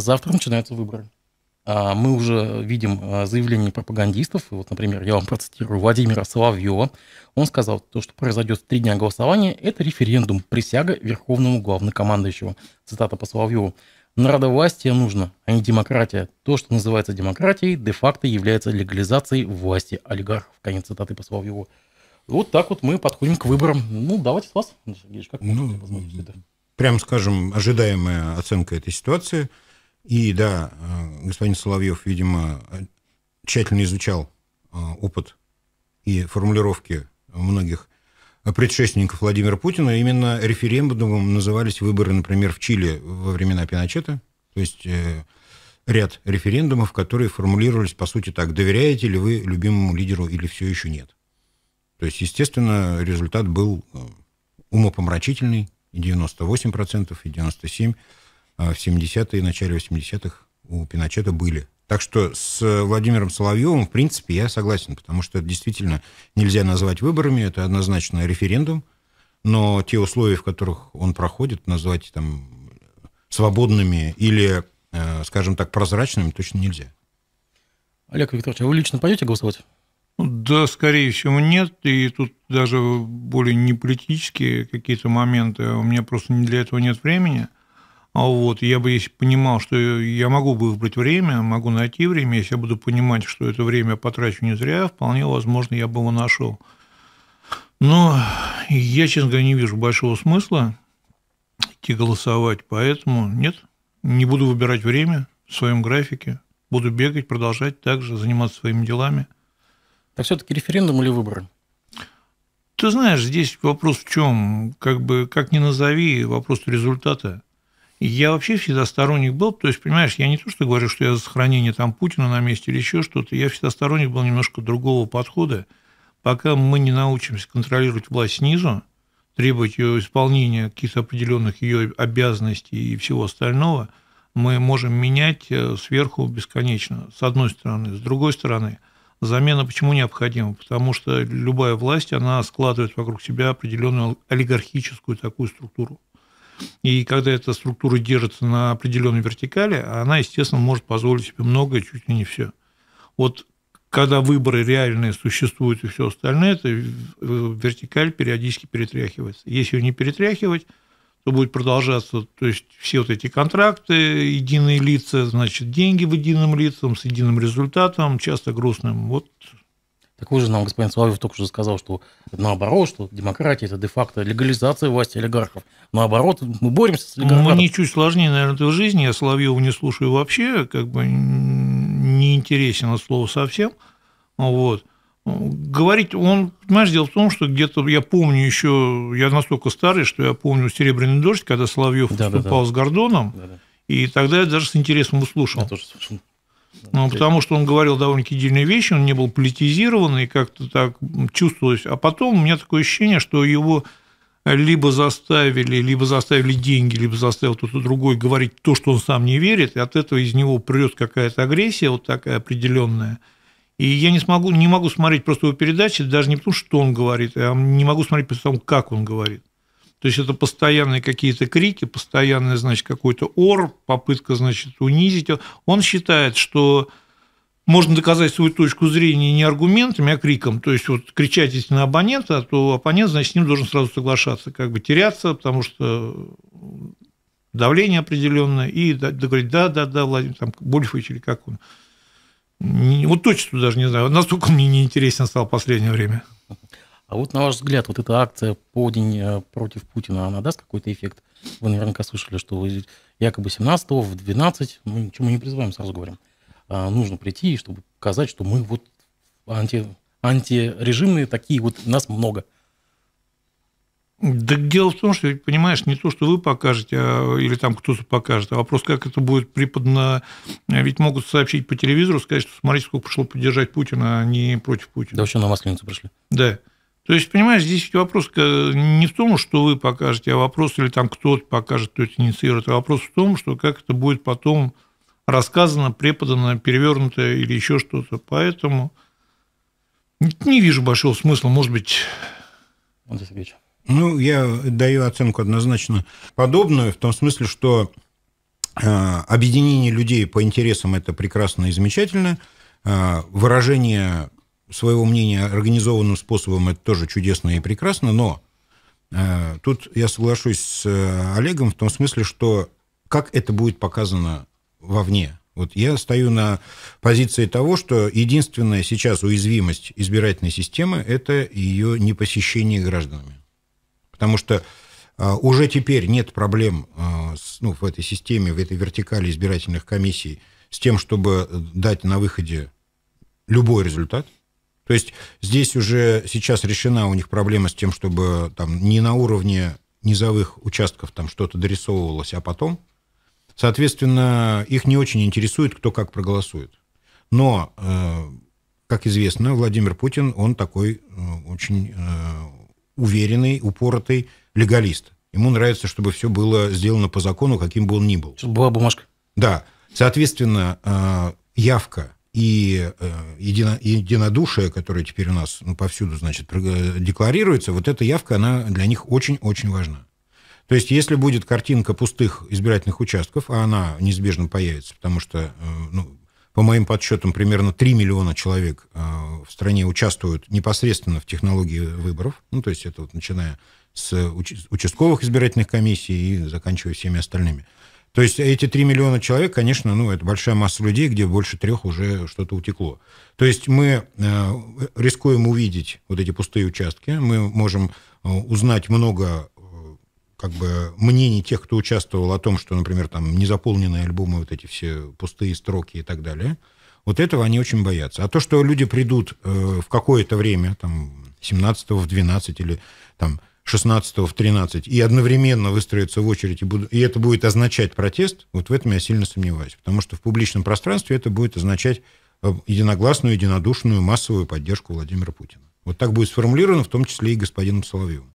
Завтра начинаются выборы. А, мы уже видим а, заявления пропагандистов. Вот, например, я вам процитирую Владимира Соловьева. Он сказал, то, что произойдет в три дня голосования, это референдум, присяга верховному главнокомандующего. Цитата по Соловьеву. Народовластие нужно, а не демократия. То, что называется демократией, де-факто является легализацией власти олигархов. Конец цитаты по Соловьеву. Вот так вот мы подходим к выборам. Ну, давайте с вас, Сергеевич, как ну, Прям скажем, ожидаемая оценка этой ситуации – и да, э, господин Соловьев, видимо, тщательно изучал э, опыт и формулировки многих предшественников Владимира Путина. Именно референдумом назывались выборы, например, в Чили во времена Пиночета. То есть э, ряд референдумов, которые формулировались, по сути, так, доверяете ли вы любимому лидеру или все еще нет. То есть, естественно, результат был умопомрачительный, и 98%, и 97%. А в 70-е и начале 80-х у Пиночета были. Так что с Владимиром Соловьевым, в принципе, я согласен, потому что это действительно нельзя назвать выборами, это однозначно референдум, но те условия, в которых он проходит, назвать там свободными или, э, скажем так, прозрачными, точно нельзя. Олег Викторович, а вы лично пойдете голосовать? Ну, да, скорее всего, нет. И тут даже более не политические какие-то моменты. У меня просто не для этого нет времени. А вот, я бы, если понимал, что я могу выбрать время, могу найти время, если я буду понимать, что это время потрачу не зря, вполне возможно, я бы его нашел. Но я, честно говоря, не вижу большого смысла идти голосовать, поэтому нет, не буду выбирать время в своем графике, буду бегать, продолжать также заниматься своими делами. Так все-таки референдум или выборы? Ты знаешь, здесь вопрос в чем? Как бы, как ни назови, вопрос результата я вообще всегда сторонник был, то есть, понимаешь, я не то, что говорю, что я за сохранение там Путина на месте или еще что-то, я всегда сторонник был немножко другого подхода. Пока мы не научимся контролировать власть снизу, требовать ее исполнения каких-то определенных ее обязанностей и всего остального, мы можем менять э, сверху бесконечно, с одной стороны. С другой стороны, замена почему необходима? Потому что любая власть, она складывает вокруг себя определенную олигархическую такую структуру. И когда эта структура держится на определенной вертикали, она, естественно, может позволить себе многое, чуть ли не все. Вот когда выборы реальные существуют и все остальное, это вертикаль периодически перетряхивается. Если ее не перетряхивать, то будет продолжаться, то есть все вот эти контракты, единые лица, значит, деньги в едином лицом, с единым результатом, часто грустным. Вот так вы же нам, господин Соловьев, только что сказал, что наоборот, что демократия – это де-факто легализация власти олигархов. Наоборот, мы боремся с ну, олигархами. Мне чуть сложнее, наверное, в жизни. Я Соловьева не слушаю вообще, как бы не интересен от слова совсем. Вот. Ну, говорить, он, понимаешь, дело в том, что где-то я помню еще, я настолько старый, что я помню «Серебряный дождь», когда Соловьев да, выступал да, да. с Гордоном, да, да. и тогда я даже с интересом услышал. Я тоже слушал. Ну, потому что он говорил довольно-таки дельные вещи, он не был политизирован и как-то так чувствовалось. А потом у меня такое ощущение, что его либо заставили, либо заставили деньги, либо заставил кто-то другой говорить то, что он сам не верит, и от этого из него прет какая-то агрессия вот такая определенная. И я не, смогу, не могу смотреть просто его передачи, даже не потому, что он говорит, а не могу смотреть потому, как он говорит. То есть это постоянные какие-то крики, постоянный, значит, какой-то ор, попытка, значит, унизить. Он считает, что можно доказать свою точку зрения не аргументами, а криком. То есть вот кричать если на оппонента, а то оппонент, значит, с ним должен сразу соглашаться, как бы теряться, потому что давление определенное, и говорить, да, да, да, Владимир, там, Больфович или как он. Вот точно даже не знаю. Настолько мне неинтересен стал в последнее время. А вот на ваш взгляд, вот эта акция по день э, против Путина», она даст какой-то эффект? Вы наверняка слышали, что якобы 17 в 12, мы ничему не призываем, сразу говорим, а нужно прийти, чтобы показать, что мы вот анти, антирежимные такие, вот нас много. Да дело в том, что, понимаешь, не то, что вы покажете, а, или там кто-то покажет, а вопрос, как это будет преподно... А, ведь могут сообщить по телевизору, сказать, что смотрите, сколько пришло поддержать Путина, а не против Путина. Да вообще на Масленицу пришли. Да. То есть, понимаешь, здесь вопрос не в том, что вы покажете, а вопрос, или там кто-то покажет, кто это инициирует, а вопрос в том, что как это будет потом рассказано, преподано, перевернуто или еще что-то. Поэтому не вижу большого смысла, может быть... Ну, я даю оценку однозначно подобную, в том смысле, что э, объединение людей по интересам – это прекрасно и замечательно. Э, выражение своего мнения организованным способом это тоже чудесно и прекрасно, но э, тут я соглашусь с э, Олегом в том смысле, что как это будет показано вовне. Вот я стою на позиции того, что единственная сейчас уязвимость избирательной системы – это ее непосещение гражданами. Потому что э, уже теперь нет проблем э, с, ну, в этой системе, в этой вертикали избирательных комиссий с тем, чтобы дать на выходе любой результат. То есть здесь уже сейчас решена у них проблема с тем, чтобы там не на уровне низовых участков там что-то дорисовывалось, а потом. Соответственно, их не очень интересует, кто как проголосует. Но, э, как известно, Владимир Путин, он такой э, очень э, уверенный, упоротый легалист. Ему нравится, чтобы все было сделано по закону, каким бы он ни был. Чтобы была бумажка. Да. Соответственно, явка и э, едино, единодушие, которое теперь у нас ну, повсюду, значит, декларируется, вот эта явка, она для них очень-очень важна. То есть, если будет картинка пустых избирательных участков, а она неизбежно появится, потому что, э, ну, по моим подсчетам, примерно 3 миллиона человек э, в стране участвуют непосредственно в технологии выборов, ну, то есть это вот начиная с участковых избирательных комиссий и заканчивая всеми остальными – то есть эти 3 миллиона человек, конечно, ну, это большая масса людей, где больше трех уже что-то утекло. То есть мы э, рискуем увидеть вот эти пустые участки, мы можем э, узнать много э, как бы мнений тех, кто участвовал о том, что, например, там незаполненные альбомы, вот эти все пустые строки и так далее. Вот этого они очень боятся. А то, что люди придут э, в какое-то время, там, 17 в 12 или там 16 в 13 и одновременно выстроятся в очередь, и, буду, и это будет означать протест, вот в этом я сильно сомневаюсь. Потому что в публичном пространстве это будет означать э, единогласную, единодушную массовую поддержку Владимира Путина. Вот так будет сформулировано, в том числе и господином Соловьевым.